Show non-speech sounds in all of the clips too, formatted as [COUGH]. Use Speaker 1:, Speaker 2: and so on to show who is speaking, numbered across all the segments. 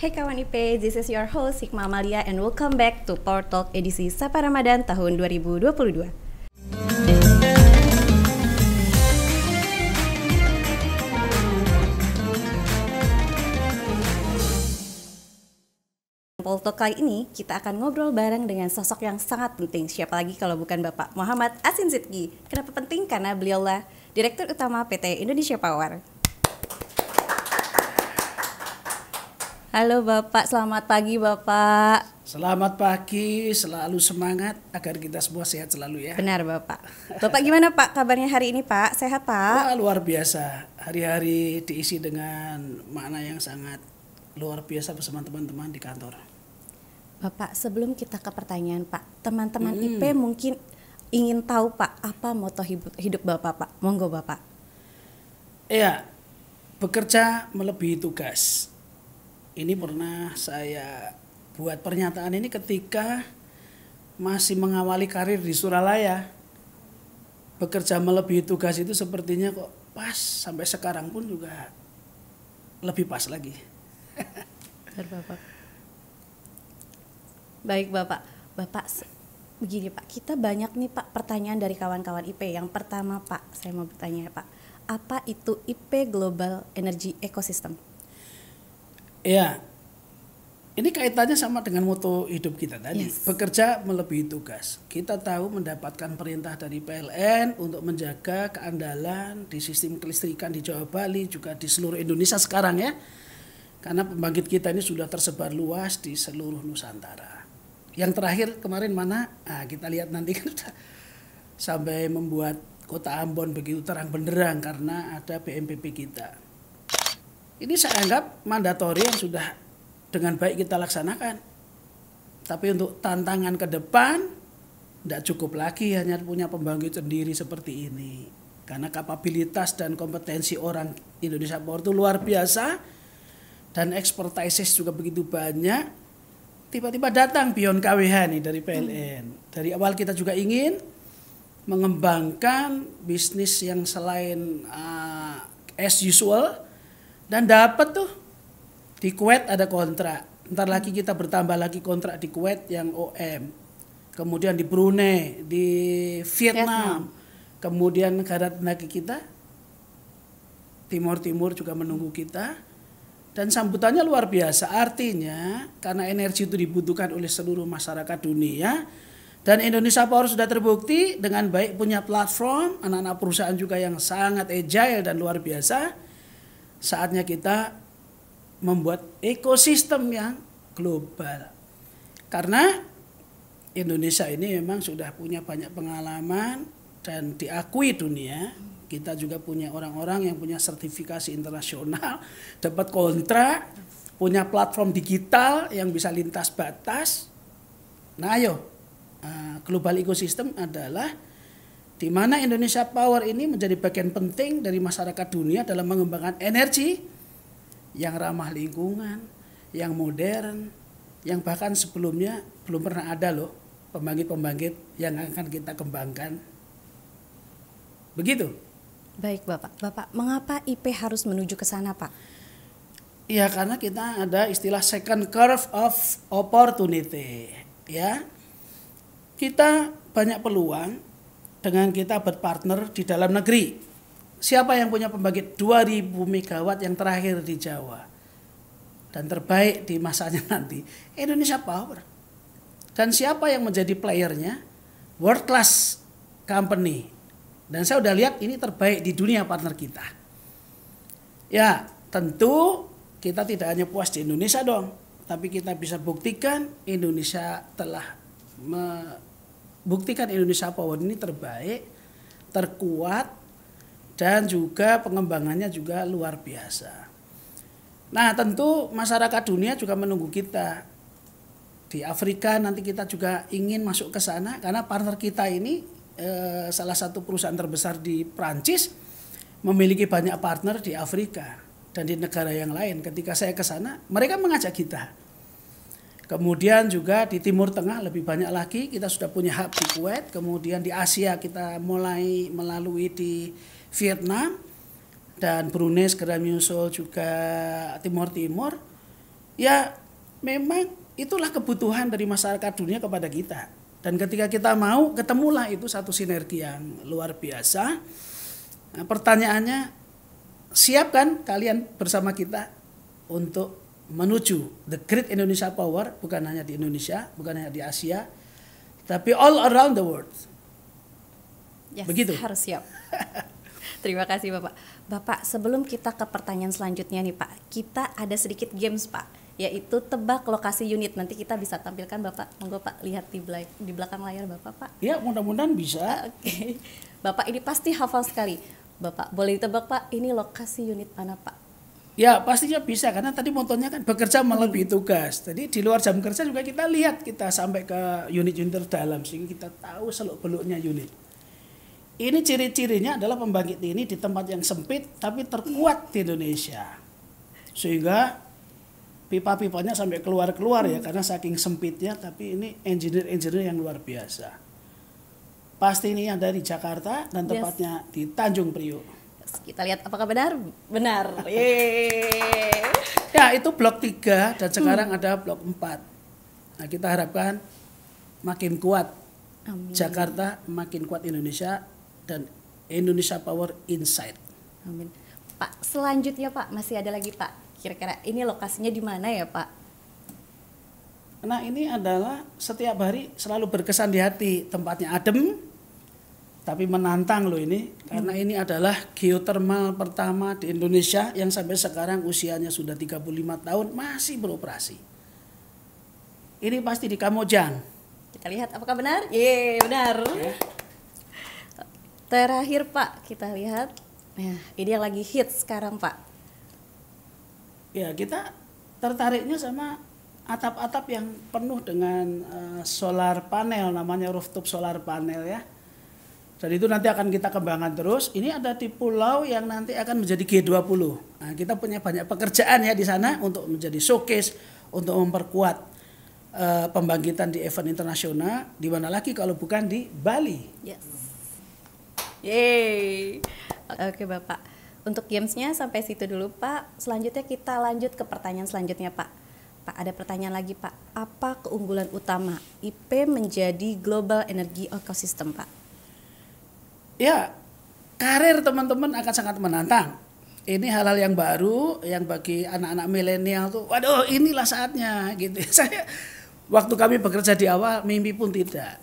Speaker 1: Hey kawan IP, this is your host Sigma Amalia and welcome back to Power Talk edisi Sapa Ramadan tahun 2022. Untuk kali ini kita akan ngobrol bareng dengan sosok yang sangat penting. Siapa lagi kalau bukan Bapak Muhammad Asin Zidki. Kenapa penting? Karena beliaulah Direktur Utama PT Indonesia Power. Halo Bapak, selamat pagi Bapak.
Speaker 2: Selamat pagi, selalu semangat
Speaker 1: agar kita semua sehat selalu ya. Benar Bapak. Bapak gimana Pak kabarnya hari ini Pak? Sehat Pak? Wah, luar biasa. Hari-hari diisi dengan
Speaker 2: makna yang sangat luar biasa bersama teman-teman di kantor.
Speaker 1: Bapak, sebelum kita ke pertanyaan Pak, teman-teman hmm. IP mungkin ingin tahu Pak, apa moto hidup, hidup Bapak Pak? Monggo Bapak.
Speaker 2: Iya, bekerja melebihi tugas ini pernah saya buat pernyataan ini ketika masih mengawali karir di Suralaya. Bekerja melebihi tugas itu sepertinya kok pas sampai sekarang pun juga lebih pas lagi.
Speaker 1: Bapak. Baik Bapak, Bapak begini Pak, kita banyak nih Pak pertanyaan dari kawan-kawan IP. Yang pertama Pak, saya mau bertanya ya, Pak, apa itu IP Global Energy Ecosystem?
Speaker 2: Ya, ini kaitannya sama dengan moto hidup kita tadi. Yes. Bekerja melebihi tugas. Kita tahu mendapatkan perintah dari PLN untuk menjaga keandalan di sistem kelistrikan di Jawa Bali juga di seluruh Indonesia sekarang ya. Karena pembangkit kita ini sudah tersebar luas di seluruh Nusantara. Yang terakhir kemarin mana? Nah, kita lihat nanti [LAUGHS] kan sudah sampai membuat kota Ambon begitu terang benderang karena ada BMPP kita. Ini saya anggap mandatori yang sudah dengan baik kita laksanakan. Tapi untuk tantangan ke depan, tidak cukup lagi hanya punya pembangkit sendiri seperti ini. Karena kapabilitas dan kompetensi orang Indonesia Power itu luar biasa dan expertise juga begitu banyak. Tiba-tiba datang pion KWH nih dari PLN. Hmm. Dari awal kita juga ingin mengembangkan bisnis yang selain uh, as usual, dan dapat tuh di Kuwait ada kontrak. Ntar lagi kita bertambah lagi kontrak di Kuwait yang OM. Kemudian di Brunei, di Vietnam. Vietnam. Kemudian negara lagi kita Timur Timur juga menunggu kita. Dan sambutannya luar biasa. Artinya karena energi itu dibutuhkan oleh seluruh masyarakat dunia. Dan Indonesia Power sudah terbukti dengan baik punya platform, anak-anak perusahaan juga yang sangat agile dan luar biasa saatnya kita membuat ekosistem yang global. Karena Indonesia ini memang sudah punya banyak pengalaman dan diakui dunia. Kita juga punya orang-orang yang punya sertifikasi internasional, [LAUGHS] dapat kontrak, punya platform digital yang bisa lintas batas. Nah, ayo, eh, global ekosistem adalah di mana Indonesia Power ini menjadi bagian penting dari masyarakat dunia dalam mengembangkan energi yang ramah lingkungan, yang modern, yang bahkan sebelumnya belum pernah ada loh pembangkit-pembangkit yang akan kita kembangkan. Begitu.
Speaker 1: Baik Bapak. Bapak, mengapa IP harus menuju ke sana Pak? Ya karena kita ada istilah
Speaker 2: second curve of opportunity. Ya, kita banyak peluang dengan kita berpartner di dalam negeri. Siapa yang punya pembangkit 2000 MW yang terakhir di Jawa dan terbaik di masanya [LAUGHS] nanti? Indonesia Power. Dan siapa yang menjadi playernya? World class company. Dan saya sudah lihat ini terbaik di dunia partner kita. Ya, tentu kita tidak hanya puas di Indonesia dong, tapi kita bisa buktikan Indonesia telah buktikan Indonesia Power ini terbaik, terkuat, dan juga pengembangannya juga luar biasa. Nah tentu masyarakat dunia juga menunggu kita. Di Afrika nanti kita juga ingin masuk ke sana karena partner kita ini eh, salah satu perusahaan terbesar di Prancis memiliki banyak partner di Afrika dan di negara yang lain. Ketika saya ke sana, mereka mengajak kita Kemudian juga di Timur Tengah lebih banyak lagi kita sudah punya hub di Kuwait, kemudian di Asia kita mulai melalui di Vietnam dan Brunei segera menyusul juga Timur Timur. Ya memang itulah kebutuhan dari masyarakat dunia kepada kita. Dan ketika kita mau ketemulah itu satu sinergi yang luar biasa. Nah, pertanyaannya siapkan kalian bersama kita untuk menuju the great Indonesia power bukan hanya di Indonesia, bukan hanya di Asia, tapi all
Speaker 1: around the world. Yes, Begitu. Harus siap. [LAUGHS] Terima kasih Bapak. Bapak, sebelum kita ke pertanyaan selanjutnya nih Pak, kita ada sedikit games Pak yaitu tebak lokasi unit. Nanti kita bisa tampilkan Bapak. Monggo Pak lihat di, belai, di belakang layar Bapak, Pak. Ya, mudah-mudahan bisa. [LAUGHS] Oke. Okay. Bapak ini pasti hafal sekali. Bapak, boleh ditebak Pak, ini lokasi unit mana Pak?
Speaker 2: Ya pastinya bisa karena tadi motonya kan bekerja melebihi tugas. Jadi di luar jam kerja juga kita lihat kita sampai ke unit-unit terdalam sehingga kita tahu seluk beluknya unit. Ini ciri-cirinya adalah pembangkit ini di tempat yang sempit tapi terkuat di Indonesia. Sehingga pipa-pipanya sampai keluar-keluar ya karena saking sempitnya tapi ini engineer-engineer yang luar biasa. Pasti ini yang dari Jakarta dan tempatnya yes. di Tanjung Priuk.
Speaker 1: Kita lihat apakah benar? Benar.
Speaker 2: Ya, itu blok 3 dan sekarang hmm. ada blok 4. Nah, kita harapkan makin kuat Amin. Jakarta, makin kuat Indonesia dan Indonesia Power Inside,
Speaker 1: Amin. Pak, selanjutnya Pak, masih ada lagi Pak. Kira-kira ini lokasinya di mana ya, Pak?
Speaker 2: Nah ini adalah setiap hari selalu berkesan di hati tempatnya adem, tapi menantang loh ini karena ini adalah geotermal pertama di Indonesia yang sampai sekarang usianya sudah 35 tahun masih beroperasi. Ini pasti di Kamojang.
Speaker 1: Kita lihat apakah benar? Ye, benar. Okay. Terakhir Pak, kita lihat. Nah, ini yang lagi hit sekarang Pak. Ya, kita tertariknya
Speaker 2: sama atap-atap yang penuh dengan uh, solar panel namanya rooftop solar panel ya jadi itu nanti akan kita kembangkan terus. Ini ada di pulau yang nanti akan menjadi G20. Nah, kita punya banyak pekerjaan ya di sana untuk menjadi showcase, untuk memperkuat uh, pembangkitan di event internasional. Di mana lagi kalau bukan
Speaker 1: di Bali. Yes. Yeay. Oke Bapak. Untuk gamesnya sampai situ dulu Pak. Selanjutnya kita lanjut ke pertanyaan selanjutnya Pak. Pak, ada pertanyaan lagi Pak. Apa keunggulan utama IP menjadi global energy ecosystem Pak? ya karir teman-teman akan sangat
Speaker 2: menantang. Ini hal-hal yang baru yang bagi anak-anak milenial tuh, waduh inilah saatnya gitu. [LAUGHS] Saya waktu kami bekerja di awal mimpi pun tidak.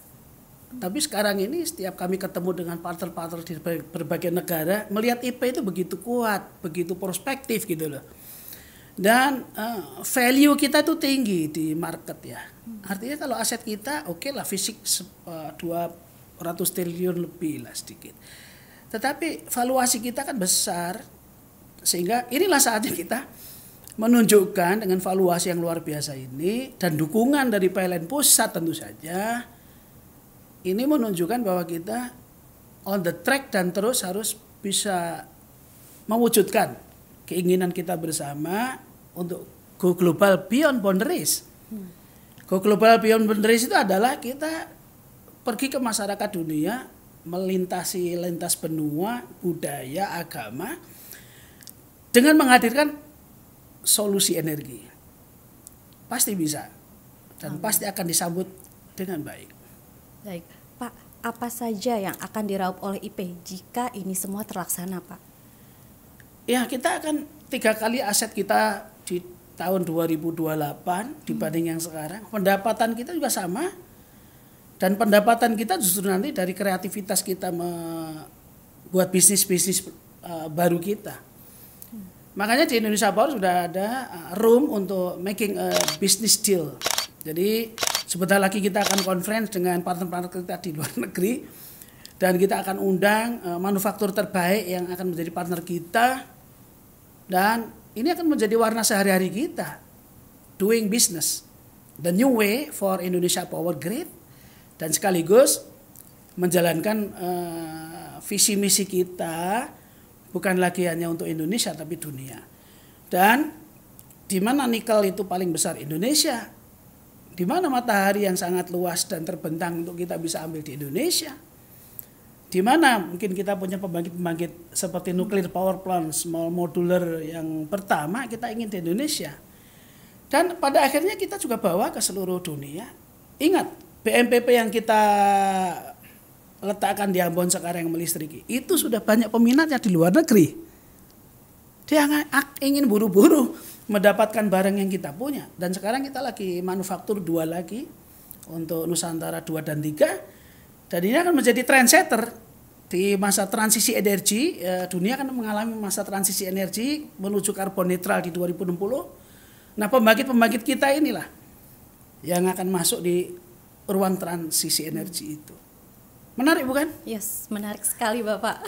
Speaker 2: Tapi sekarang ini setiap kami ketemu dengan partner-partner di berbagai negara melihat IP itu begitu kuat, begitu prospektif gitu loh. Dan uh, value kita itu tinggi di market ya. Artinya kalau aset kita oke okay lah fisik uh, dua ratus triliun lebih lah sedikit. Tetapi valuasi kita kan besar sehingga inilah saatnya kita menunjukkan dengan valuasi yang luar biasa ini dan dukungan dari PLN pusat tentu saja ini menunjukkan bahwa kita on the track dan terus harus bisa mewujudkan keinginan kita bersama untuk go global beyond boundaries. Hmm. Go global beyond boundaries itu adalah kita pergi ke masyarakat dunia melintasi lintas benua, budaya, agama dengan menghadirkan solusi energi. Pasti bisa dan Amin. pasti akan disambut dengan baik.
Speaker 1: Baik, Pak, apa saja yang akan diraup oleh IP jika ini semua terlaksana, Pak?
Speaker 2: Ya, kita akan tiga kali aset kita di tahun 2028 dibanding hmm. yang sekarang. Pendapatan kita juga sama, dan pendapatan kita justru nanti dari kreativitas kita membuat bisnis-bisnis uh, baru kita. Makanya di Indonesia Power sudah ada eh, room untuk making a business deal. Jadi sebentar lagi kita akan conference dengan partner-partner kita di luar [LAUGHS] negeri dan kita akan undang uh, manufaktur terbaik yang akan menjadi partner kita dan ini akan menjadi warna sehari-hari kita doing business the new way for Indonesia Power Grid dan sekaligus menjalankan uh, visi misi kita bukan lagi hanya untuk Indonesia tapi dunia. Dan di mana nikel itu paling besar Indonesia? Di mana matahari yang sangat luas dan terbentang untuk kita bisa ambil di Indonesia? Di mana mungkin kita punya pembangkit-pembangkit seperti nuklir power plant small modular yang pertama kita ingin di Indonesia. Dan pada akhirnya kita juga bawa ke seluruh dunia. Ingat, BMPP yang kita letakkan di Ambon sekarang yang melistriki itu sudah banyak peminatnya di luar negeri. Dia ingin buru-buru mendapatkan barang yang kita punya dan sekarang kita lagi manufaktur dua lagi untuk Nusantara dua dan tiga. dan ini akan menjadi trendsetter di masa transisi energi ya, dunia akan mengalami masa transisi energi menuju karbon netral di 2060 nah pembangkit-pembangkit kita inilah yang akan masuk di ruang transisi energi itu.
Speaker 1: Menarik bukan? Yes, menarik sekali Bapak.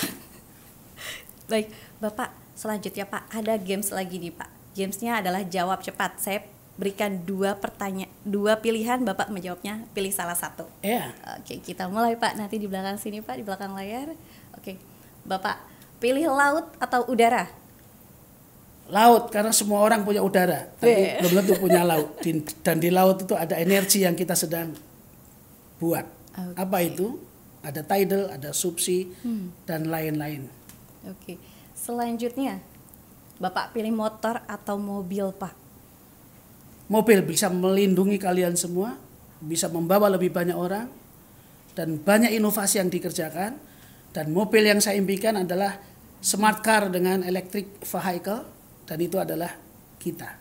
Speaker 1: [LAUGHS] Baik, Bapak selanjutnya Pak ada games lagi nih Pak. Gamesnya adalah jawab cepat. Saya berikan dua pertanyaan, dua pilihan Bapak menjawabnya pilih salah satu. Iya. Yeah. Oke, kita mulai Pak. Nanti di belakang sini Pak, di belakang layar. Oke. Bapak pilih laut atau udara?
Speaker 2: laut karena semua orang punya udara tapi iya. belum tentu punya laut dan di laut itu ada energi yang kita sedang buat. Okay. Apa itu? Ada tidal, ada subsi hmm. dan lain-lain.
Speaker 1: Oke. Okay. Selanjutnya, Bapak pilih motor atau mobil, Pak?
Speaker 2: Mobil bisa melindungi kalian semua, bisa membawa lebih banyak orang dan banyak inovasi yang dikerjakan dan mobil yang saya impikan adalah smart car dengan electric vehicle dan itu adalah kita.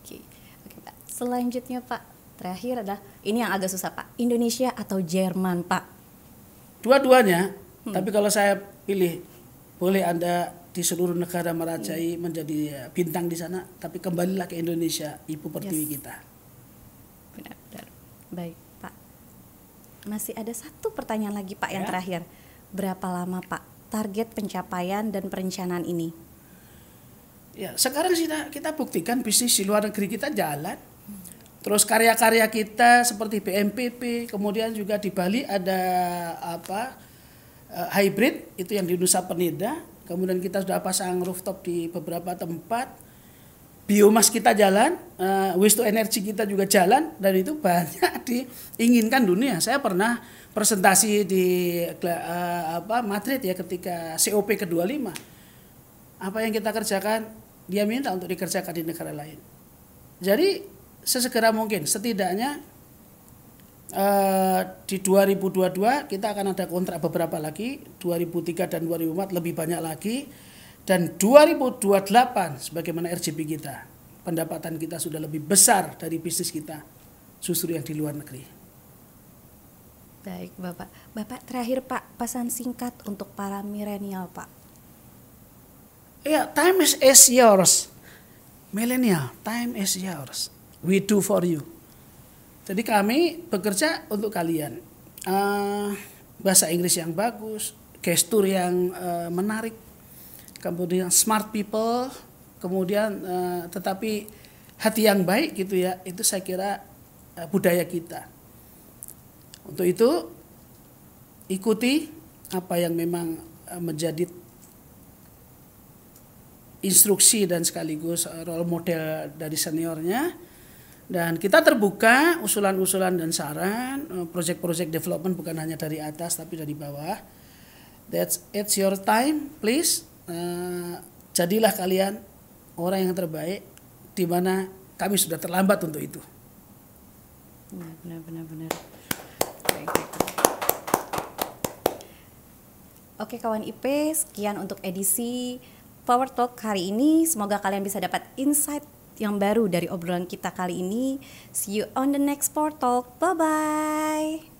Speaker 2: Oke.
Speaker 1: Oke, Pak. Selanjutnya, Pak, Terakhir adalah ini yang agak susah Pak, Indonesia atau Jerman Pak?
Speaker 2: Dua-duanya, hmm. tapi kalau saya pilih boleh Anda di seluruh negara merajai hmm. menjadi bintang di sana, tapi kembalilah ke Indonesia, ibu pertiwi yes. kita.
Speaker 1: Benar, benar. Baik, Pak. Masih ada satu pertanyaan lagi Pak ya? yang terakhir. Berapa lama Pak target pencapaian dan perencanaan ini?
Speaker 2: Ya, sekarang kita kita buktikan bisnis di luar negeri kita jalan Terus karya-karya kita seperti BMPP, kemudian juga di Bali ada apa eh, hybrid itu yang di Nusa Penida. Kemudian kita sudah pasang rooftop di beberapa tempat. Biomas kita jalan, uh, waste to energy kita juga jalan dan itu banyak [LAUGHS] diinginkan dunia. Saya pernah presentasi di uh, apa Madrid ya ketika COP ke-25. Apa yang kita kerjakan dia minta untuk dikerjakan di negara lain. Jadi sesegera mungkin setidaknya uh, di 2022 kita akan ada kontrak beberapa lagi 2003 dan 2004 lebih banyak lagi dan 2028 sebagaimana RGB kita pendapatan kita sudah lebih besar dari bisnis kita justru yang di luar negeri
Speaker 1: baik Bapak Bapak terakhir Pak pesan singkat untuk para milenial Pak
Speaker 2: ya yeah, time is yours milenial time is yours we do for you. Jadi kami bekerja untuk kalian. Uh, bahasa Inggris yang bagus, gestur yang uh, menarik, kemudian smart people, kemudian uh, tetapi hati yang baik gitu ya, itu saya kira uh, budaya kita. Untuk itu ikuti apa yang memang menjadi instruksi dan sekaligus role model dari seniornya dan kita terbuka usulan-usulan dan saran, eh, project-project development bukan hanya dari atas tapi dari bawah. That's it's your time, please. Uh, jadilah kalian orang yang terbaik di mana kami sudah terlambat untuk itu.
Speaker 1: Benar, benar, benar. Oke kawan IP, sekian untuk edisi Power Talk hari ini. Semoga kalian bisa dapat insight yang baru dari obrolan kita kali ini. See you on the next portal. Bye bye.